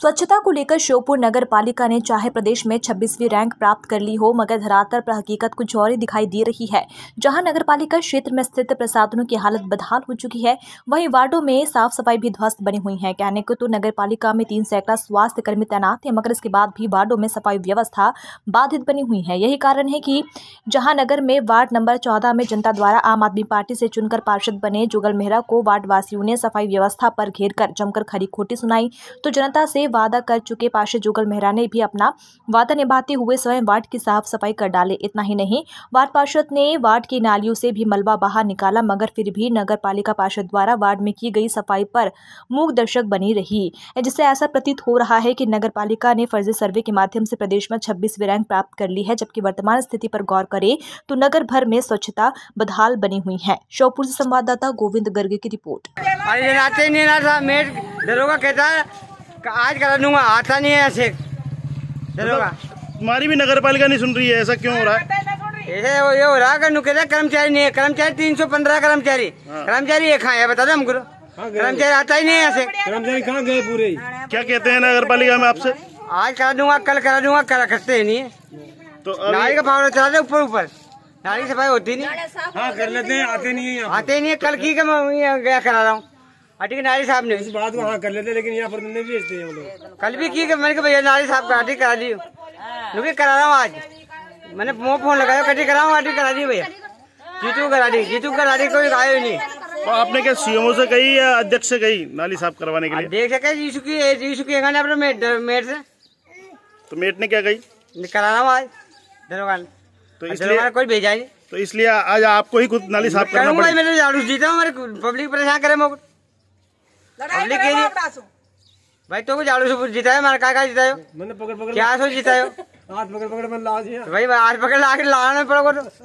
स्वच्छता को लेकर श्योपुर नगर पालिका ने चाहे प्रदेश में 26वीं रैंक प्राप्त कर ली हो मगर धरातल पर हकीकत कुछ और ही दिखाई दे रही है जहां नगर पालिका क्षेत्र में स्थित प्रसाधनों की हालत बदहाल हो चुकी है वहीं वार्डो में साफ सफाई भी ध्वस्त बनी हुई है कहने को तो नगर पालिका में तीन सैकड़ा स्वास्थ्य कर्मी तैनात है मगर इसके बाद भी वार्डो में सफाई व्यवस्था बाधित बनी हुई है यही कारण है की जहां नगर में वार्ड नंबर चौदह में जनता द्वारा आम आदमी पार्टी से चुनकर पार्षद बने जुगल मेहरा को वार्डवासियों ने सफाई व्यवस्था पर घेर कर जमकर खरी खोटी सुनाई तो जनता से वादा कर चुके पार्षद जुगल मेहरा ने भी अपना वादा निभाते हुए स्वयं वार्ड की साफ सफाई कर डाले इतना ही नहीं वार्ड पार्षद ने वार्ड की नालियों से भी मलबा बाहर निकाला मगर फिर भी नगर पालिका पार्षद द्वारा वार्ड में की गई सफाई पर मूक दर्शक बनी रही जिससे ऐसा प्रतीत हो रहा है कि नगर ने फर्जी सर्वे के माध्यम से प्रदेश में छब्बीसवीं रैंक प्राप्त कर ली है जबकि वर्तमान स्थिति पर गौर करें तो नगर भर में स्वच्छता बदहाल बनी हुई है श्योपुर से संवाददाता गोविंद गर्ग की रिपोर्ट दरोगा कहता है आज करा दूंगा आता नहीं है ऐसे चलोगा मतलब तुम्हारी भी नगर पालिका नहीं सुन रही है ऐसा क्यों हो रहा है ऐसे वो ये हो रहा है कर्मचारी नहीं है कर्मचारी तीन सौ पंद्रह कर्मचारी हाँ। कर्मचारी एक है बता दो हमको कर्मचारी आता ही नहीं ऐसे तो कर्मचारी कहाँ गए पूरे क्या कहते हैं नगर पालिका में आपसे आज करा दूंगा कल करा दूंगा करा करते ही नहीं है तो नाली का फावड़ा चला दे ऊपर ऊपर नाली सफाई होती नहीं हाँ कर लेते हैं तो आते नहीं है आते नहीं है कल की गया करा रहा हूँ अटिक नारी साहब ने इस बात को हाँ कर लेते लेकिन यहाँ पर नहीं भेजते हैं लोग कल भी की मैंने कहा भैया नारी साहब का अटिक करा दी रुकी करा रहा हूँ आज मैंने वो फोन लगाया कटी कराऊँ अटिक करा दी भैया जीतू करा दी जीतू करा दी कोई आयो ही नहीं तो आपने क्या सीएमओ से कही या अध्यक्ष से कही नाली साफ करवाने के लिए देख सके कही यीशु की यीशु की ने अपने मेट मेट से तो मेट ने क्या कही करा रहा हूँ आज दरोगा तो इसलिए कोई भेजा ही तो इसलिए आज आपको ही खुद नाली साफ करना पड़ेगा मैंने तो झाड़ू जीता हूँ पब्लिक परेशान करे मुझे लड़ाई भाई तो को झाड़ू से जितायो मारे का का जितायो मैंने पकड़ पकड़ क्या सो जितायो हाथ पकड़ पकड़ मैं ला दिया भाई हाथ पकड़ ला के लाने पड़ो